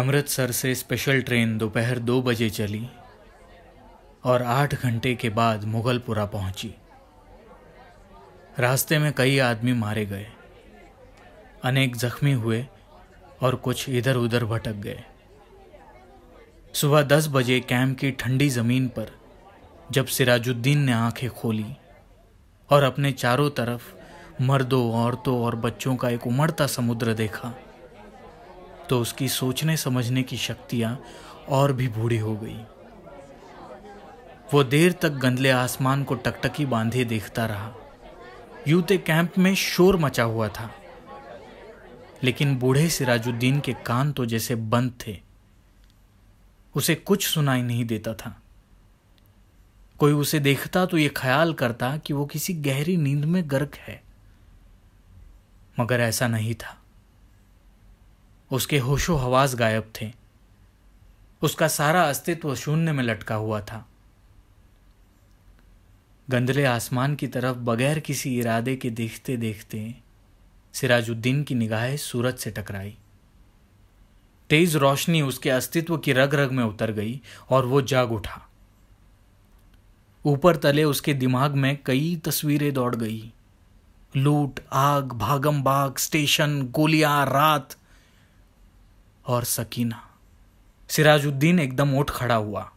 अमृतसर से special train दोपहर दो बजे चली और आठ घंटे के बाद मुगलपुरा पहुंची रास्ते में कई आदमी मारे गए अनेक जख्मी हुए और कुछ इधर उधर भटक गए सुबह दस बजे कैंप की ठंडी ज़मीन पर जब सिराजुद्दीन ने आंखें खोली और अपने चारों तरफ मर्दों औरतों और बच्चों का एक उमड़ता समुद्र देखा तो उसकी सोचने समझने की शक्तियाँ और भी बूढ़ी हो गई वो देर तक गंदले आसमान को टकटकी बांधे देखता रहा यूते कैंप में शोर मचा हुआ था लेकिन बूढ़े सिराजुद्दीन के कान तो जैसे बंद थे उसे कुछ सुनाई नहीं देता था कोई उसे देखता तो ये ख्याल करता कि वो किसी गहरी नींद में गर्क है मगर ऐसा नहीं था उसके होशो हवास गायब थे उसका सारा अस्तित्व शून्य में लटका हुआ था गंदले आसमान की तरफ बगैर किसी इरादे के देखते देखते सिराजुद्दीन की निगाहें सूरज से टकराई तेज रोशनी उसके अस्तित्व की रग रग में उतर गई और वो जाग उठा ऊपर तले उसके दिमाग में कई तस्वीरें दौड़ गई लूट आग भागम बाग स्टेशन गोलियां रात और सकीना सिराजुद्दीन एकदम उठ खड़ा हुआ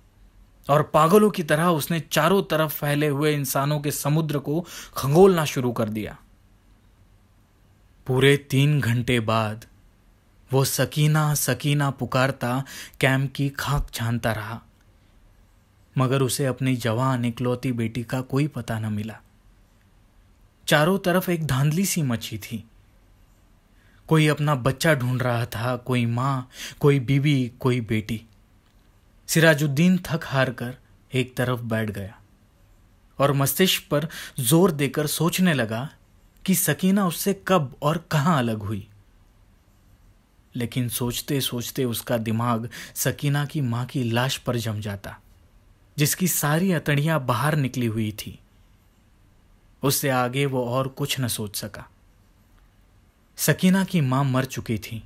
और पागलों की तरह उसने चारों तरफ फैले हुए इंसानों के समुद्र को खंगोलना शुरू कर दिया पूरे तीन घंटे बाद वो सकीना सकीना पुकारता कैम्प की खाक छानता रहा मगर उसे अपनी जवान इकलौती बेटी का कोई पता न मिला चारों तरफ एक धांधली सी मची थी कोई अपना बच्चा ढूंढ रहा था कोई माँ कोई बीवी कोई बेटी सिराजुद्दीन थक हार कर एक तरफ बैठ गया और मस्तिष्क पर जोर देकर सोचने लगा कि सकीना उससे कब और कहाँ अलग हुई लेकिन सोचते सोचते उसका दिमाग सकीना की मां की लाश पर जम जाता जिसकी सारी अतड़ियां बाहर निकली हुई थी उससे आगे वो और कुछ न सोच सका सकीना की माँ मर चुकी थी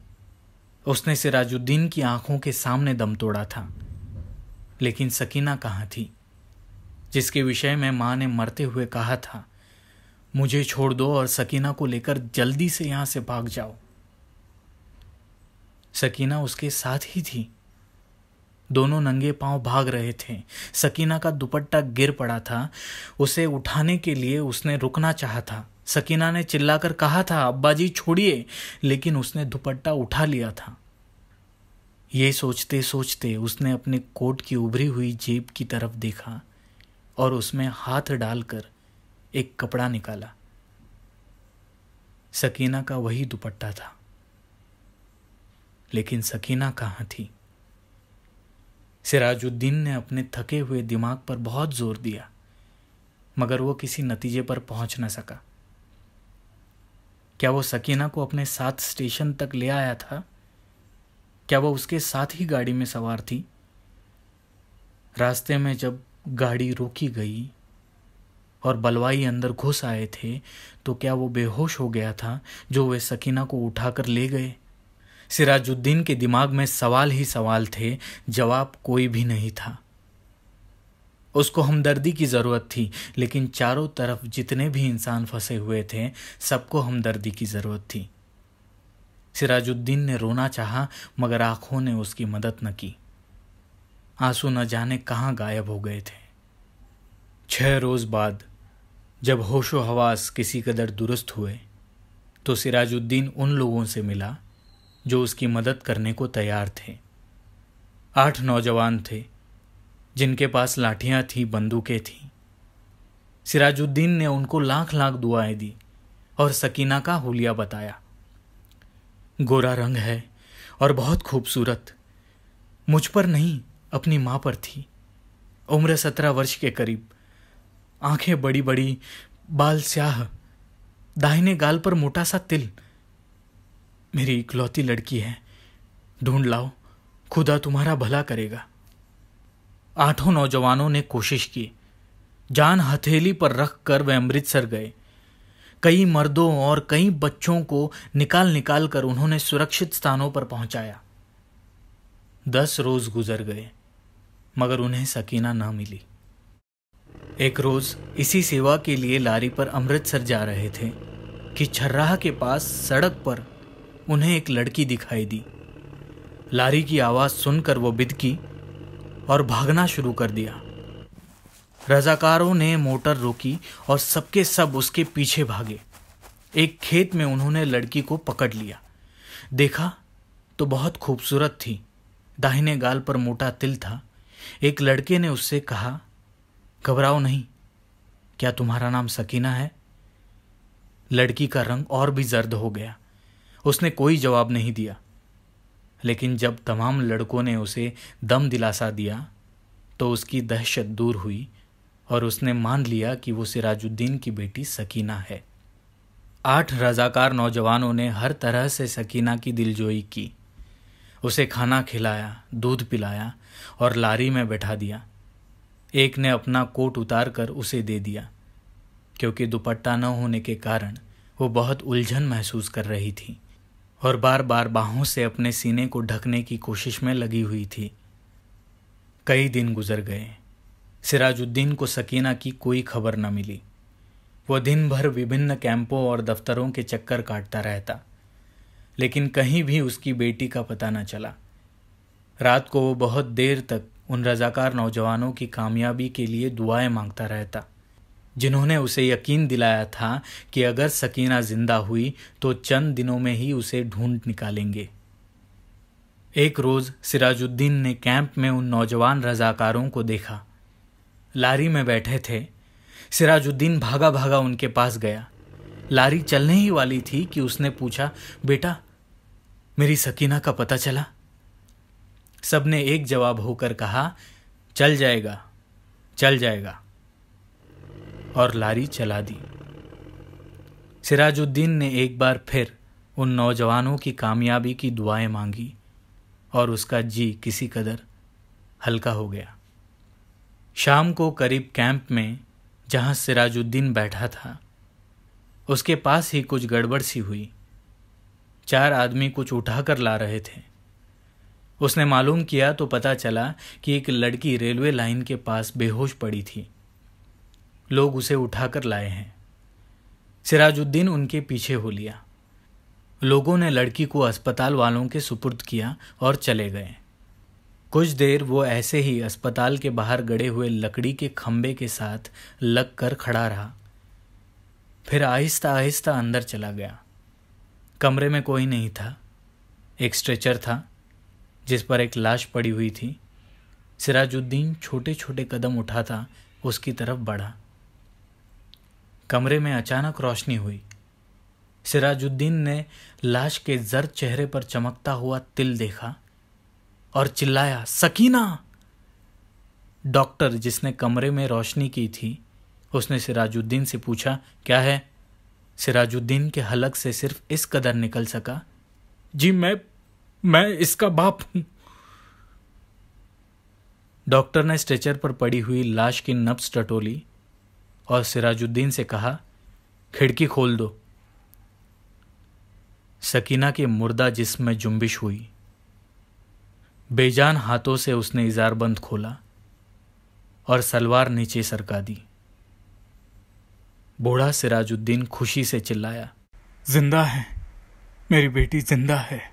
उसने सिराजुद्दीन की आंखों के सामने दम तोड़ा था लेकिन सकीना कहाँ थी जिसके विषय में माँ ने मरते हुए कहा था मुझे छोड़ दो और सकीना को लेकर जल्दी से यहां से भाग जाओ सकीना उसके साथ ही थी दोनों नंगे पांव भाग रहे थे सकीना का दुपट्टा गिर पड़ा था उसे उठाने के लिए उसने रुकना चाहा था सकीना ने चिल्लाकर कहा था अब्बा जी छोड़िए लेकिन उसने दुपट्टा उठा लिया था ये सोचते सोचते उसने अपने कोट की उभरी हुई जेब की तरफ देखा और उसमें हाथ डालकर एक कपड़ा निकाला सकीना का वही दुपट्टा था लेकिन सकीना कहाँ थी सिराजुद्दीन ने अपने थके हुए दिमाग पर बहुत जोर दिया मगर वो किसी नतीजे पर पहुंच न सका क्या वो सकीना को अपने साथ स्टेशन तक ले आया था क्या वो उसके साथ ही गाड़ी में सवार थी रास्ते में जब गाड़ी रोकी गई और बलवाई अंदर घुस आए थे तो क्या वो बेहोश हो गया था जो वे सकीना को उठाकर ले गए सिराजुद्दीन के दिमाग में सवाल ही सवाल थे जवाब कोई भी नहीं था उसको हमदर्दी की ज़रूरत थी लेकिन चारों तरफ जितने भी इंसान फंसे हुए थे सबको हमदर्दी की ज़रूरत थी सिराजुद्दीन ने रोना चाहा मगर आंखों ने उसकी मदद न की आंसू न जाने कहाँ गायब हो गए थे छह रोज़ बाद जब होशो हवास किसी कदर दुरुस्त हुए तो सिराजुद्दीन उन लोगों से मिला जो उसकी मदद करने को तैयार थे आठ नौजवान थे जिनके पास लाठियां थीं बंदूकें थीं सिराजुद्दीन ने उनको लाख लाख दुआएं दी और सकीना का हुलिया बताया गोरा रंग है और बहुत खूबसूरत मुझ पर नहीं अपनी माँ पर थी उम्र सत्रह वर्ष के करीब आंखें बड़ी बड़ी बाल स्याह दाहिने गाल पर मोटा सा तिल मेरी इकलौती लड़की है ढूंढ लाओ खुदा तुम्हारा भला करेगा आठों नौजवानों ने कोशिश की जान हथेली पर रख कर वे अमृतसर गए कई मर्दों और कई बच्चों को निकाल निकाल कर उन्होंने सुरक्षित स्थानों पर पहुंचाया दस रोज गुजर गए मगर उन्हें सकीना ना मिली एक रोज इसी सेवा के लिए लारी पर अमृतसर जा रहे थे कि छर्राह के पास सड़क पर उन्हें एक लड़की दिखाई दी लारी की आवाज सुनकर वो बिदकी और भागना शुरू कर दिया रजाकारों ने मोटर रोकी और सबके सब उसके पीछे भागे एक खेत में उन्होंने लड़की को पकड़ लिया देखा तो बहुत खूबसूरत थी दाहिने गाल पर मोटा तिल था एक लड़के ने उससे कहा घबराओ नहीं क्या तुम्हारा नाम सकीना है लड़की का रंग और भी जर्द हो गया उसने कोई जवाब नहीं दिया लेकिन जब तमाम लड़कों ने उसे दम दिलासा दिया तो उसकी दहशत दूर हुई और उसने मान लिया कि वो सिराजुद्दीन की बेटी सकीना है आठ रजाकार नौजवानों ने हर तरह से सकीना की दिलजोई की उसे खाना खिलाया दूध पिलाया और लारी में बैठा दिया एक ने अपना कोट उतार कर उसे दे दिया क्योंकि दुपट्टा न होने के कारण वो बहुत उलझन महसूस कर रही थी और बार बार बाहों से अपने सीने को ढकने की कोशिश में लगी हुई थी कई दिन गुजर गए सिराजुद्दीन को सकीना की कोई खबर न मिली वह दिन भर विभिन्न कैंपों और दफ्तरों के चक्कर काटता रहता लेकिन कहीं भी उसकी बेटी का पता न चला रात को वो बहुत देर तक उन रजाकार नौजवानों की कामयाबी के लिए दुआएं मांगता रहता जिन्होंने उसे यकीन दिलाया था कि अगर सकीना जिंदा हुई तो चंद दिनों में ही उसे ढूंढ निकालेंगे एक रोज़ सिराजुद्दीन ने कैंप में उन नौजवान रजाकारों को देखा लारी में बैठे थे सिराजुद्दीन भागा भागा उनके पास गया लारी चलने ही वाली थी कि उसने पूछा बेटा मेरी सकीना का पता चला सबने एक जवाब होकर कहा चल जाएगा चल जाएगा और लारी चला दी सिराजुद्दीन ने एक बार फिर उन नौजवानों की कामयाबी की दुआएं मांगी और उसका जी किसी कदर हल्का हो गया शाम को करीब कैंप में जहां सिराजुद्दीन बैठा था उसके पास ही कुछ गड़बड़ सी हुई चार आदमी कुछ उठाकर ला रहे थे उसने मालूम किया तो पता चला कि एक लड़की रेलवे लाइन के पास बेहोश पड़ी थी लोग उसे उठाकर लाए हैं सिराजुद्दीन उनके पीछे हो लिया लोगों ने लड़की को अस्पताल वालों के सुपुर्द किया और चले गए कुछ देर वो ऐसे ही अस्पताल के बाहर गड़े हुए लकड़ी के खंबे के साथ लग कर खड़ा रहा फिर आहिस्ता आहिस्ता अंदर चला गया कमरे में कोई नहीं था एक स्ट्रेचर था जिस पर एक लाश पड़ी हुई थी सिराजुद्दीन छोटे छोटे कदम उठाता उसकी तरफ बढ़ा कमरे में अचानक रोशनी हुई सिराजुद्दीन ने लाश के जर चेहरे पर चमकता हुआ तिल देखा और चिल्लाया सकीना डॉक्टर जिसने कमरे में रोशनी की थी उसने सिराजुद्दीन से पूछा क्या है सिराजुद्दीन के हलक से सिर्फ इस कदर निकल सका जी मैं मैं इसका बाप हूं डॉक्टर ने स्ट्रेचर पर पड़ी हुई लाश की नब्स टटोली और सिराजुद्दीन से कहा खिड़की खोल दो सकीना के मुर्दा जिसम में जुम्बिश हुई बेजान हाथों से उसने इजारबंद खोला और सलवार नीचे सरका दी बूढ़ा सिराजुद्दीन खुशी से चिल्लाया जिंदा है मेरी बेटी जिंदा है